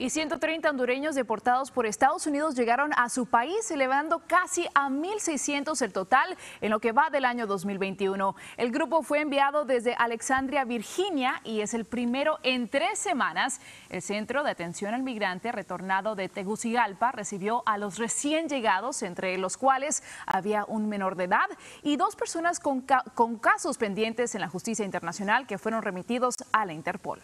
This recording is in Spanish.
y 130 hondureños deportados por Estados Unidos llegaron a su país, elevando casi a 1.600 el total en lo que va del año 2021. El grupo fue enviado desde Alexandria, Virginia, y es el primero en tres semanas. El Centro de Atención al Migrante retornado de Tegucigalpa recibió a los recién llegados, entre los cuales había un menor de edad y dos personas con, con casos pendientes en la justicia internacional que fueron remitidos a la Interpol.